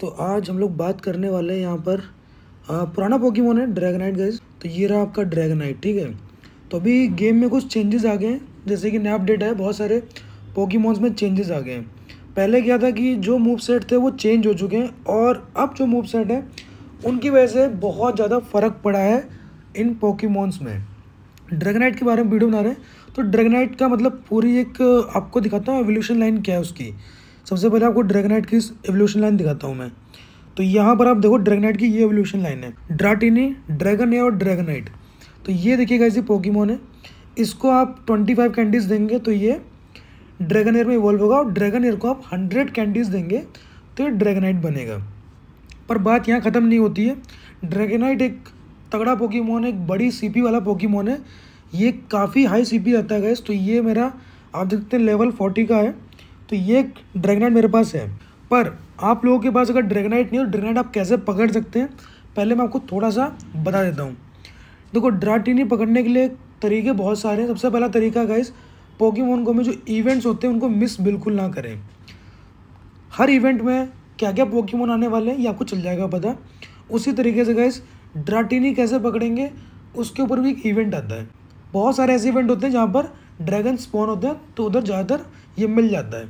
तो आज हम लोग बात करने वाले हैं यहाँ पर आ, पुराना पोकीमोन है ड्रैगनाइट गैस तो ये रहा आपका ड्रैगनाइट ठीक है तो अभी गेम में कुछ चेंजेस आ गए हैं जैसे कि नया अपडेट है बहुत सारे पोकीमोन्स में चेंजेस आ गए हैं पहले क्या था कि जो मूव सेट थे वो चेंज हो चुके हैं और अब जो मूव सेट हैं उनकी वजह से बहुत ज़्यादा फ़र्क पड़ा है इन पोकीमोन्स में ड्रैगनाइट के बारे में वीडियो बना रहे हैं तो ड्रैगनाइट का मतलब पूरी एक आपको दिखाता हूँ एवोल्यूशन लाइन क्या है उसकी सबसे पहले आपको ड्रैगनाइट की एवोल्यूशन लाइन दिखाता हूँ मैं तो यहाँ पर आप देखो ड्रैगनाइट की ये एवोल्यूशन लाइन है ड्राटिनी ड्रैगन है और ड्रैगनाइट तो ये देखिएगा इसी पोकीमोन है इसको आप ट्वेंटी फाइव कैंडीज़ देंगे तो ये ड्रैगन एयर में इवॉल्व होगा और ड्रैगन एयर को आप हंड्रेड कैंडीज़ देंगे तो ये ड्रैगनाइट बनेगा पर बात यहाँ ख़त्म नहीं होती है ड्रैगनाइट एक तगड़ा पोकीमोन है एक बड़ी सीपी वाला पोकीमोन है ये काफ़ी हाई सीपी रहता है गैस तो ये मेरा आप देखते हैं लेवल फोर्टी का है तो ये एक ड्रैगनाइट मेरे पास है पर आप लोगों के पास अगर ड्रैगनाइट नहीं हो तो ड्रैगनाइट आप कैसे पकड़ सकते हैं पहले मैं आपको थोड़ा सा बता देता हूँ देखो ड्राटिनी पकड़ने के लिए तरीके बहुत सारे हैं सबसे पहला तरीका गाइस पोकेमोन को में जो इवेंट्स होते हैं उनको मिस बिल्कुल ना करें हर इवेंट में क्या क्या पोकेमोन आने वाले हैं ये आपको चल जाएगा पता उसी तरीके से गाइस ड्राटिनी कैसे पकड़ेंगे उसके ऊपर भी एक इवेंट आता है बहुत सारे ऐसे इवेंट होते हैं जहाँ पर ड्रैगन स्पॉन होते हैं तो उधर ज़्यादातर ये मिल जाता है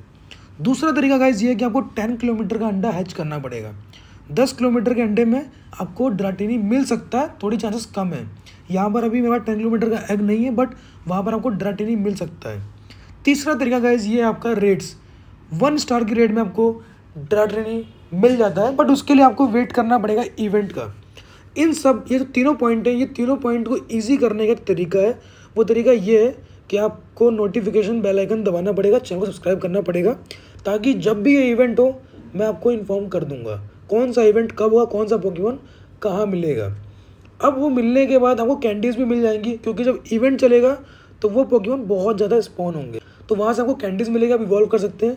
दूसरा तरीका गाइज ये है कि आपको टेन किलोमीटर का अंडा हैच करना पड़ेगा दस किलोमीटर के अंडे में आपको ड्राटिनी मिल सकता है थोड़ी चांसेस कम है यहाँ पर अभी मेरे पास टेन किलोमीटर का एग नहीं है बट वहाँ पर आपको ड्राटिनी मिल सकता है तीसरा तरीका गाइज ये आपका रेट्स वन स्टार की रेट में आपको ड्राटिनी मिल जाता है बट उसके लिए आपको वेट करना पड़ेगा इवेंट का इन सब ये जो तो तीनों पॉइंट हैं ये तीनों पॉइंट को ईजी करने का तरीका है वो तरीका ये है कि आपको नोटिफिकेशन बेल आइकन दबाना पड़ेगा चैनल को सब्सक्राइब करना पड़ेगा ताकि जब भी ये इवेंट हो मैं आपको इन्फॉर्म कर दूंगा कौन सा इवेंट कब होगा कौन सा पोकेमॉन कहाँ मिलेगा अब वो मिलने के बाद हमको कैंडीज़ भी मिल जाएंगी क्योंकि जब इवेंट चलेगा तो वो पोकेमॉन बहुत ज़्यादा स्पॉन होंगे तो वहाँ से आपको कैंडीज़ मिलेगी आप इवॉल्व कर सकते हैं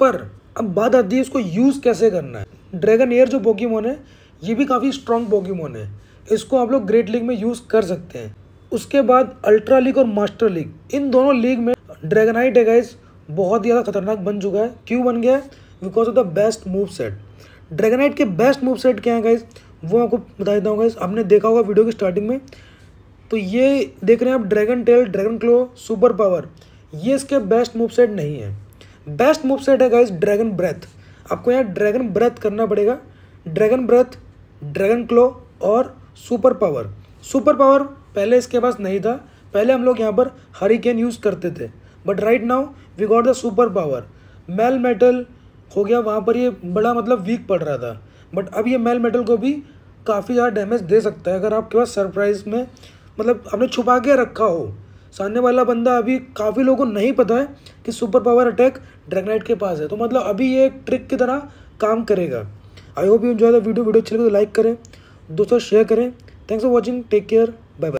पर अब बात आती है इसको यूज़ कैसे करना है ड्रैगन एयर जो पोकीमोन है ये भी काफ़ी स्ट्रॉन्ग पोकीमोन है इसको आप लोग ग्रेट लीग में यूज़ कर सकते हैं उसके बाद अल्ट्रा लीग और मास्टर लीग इन दोनों लीग में ड्रैगनाइट है गाइज़ बहुत ज़्यादा खतरनाक बन चुका है क्यों बन गया है because of the best move set Dragonite के बेस्ट मूव सेट क्या है गाइज वो आपको बता देता हूँ गाइज आपने देखा होगा वीडियो की स्टार्टिंग में तो ये देख रहे हैं आप dragon tail dragon claw super power ये इसके बेस्ट मूव सेट नहीं है बेस्ट मूव सेट है गाइज ड्रैगन ब्रेथ आपको यहाँ ड्रैगन ब्रेथ करना पड़ेगा ड्रैगन ब्रेथ ड्रैगन क्लो और सुपर पावर सुपर पावर पहले इसके पास नहीं था पहले हम लोग यहाँ पर हरिकेन यूज़ करते थे but right now we got the super power मेल मेटल हो गया वहाँ पर ये बड़ा मतलब वीक पड़ रहा था बट अब ये मेल मेटल को भी काफ़ी ज़्यादा डैमेज दे सकता है अगर आपके पास सरप्राइज में मतलब आपने छुपा के रखा हो सामने वाला बंदा अभी काफ़ी लोगों को नहीं पता है कि सुपर पावर अटैक ड्रैगनाइट के पास है तो मतलब अभी ये एक ट्रिक की तरह काम करेगा I hope you enjoy the video video अच्छी लगे तो लाइक करें दोस्तों शेयर करें thanks for watching take care bye bye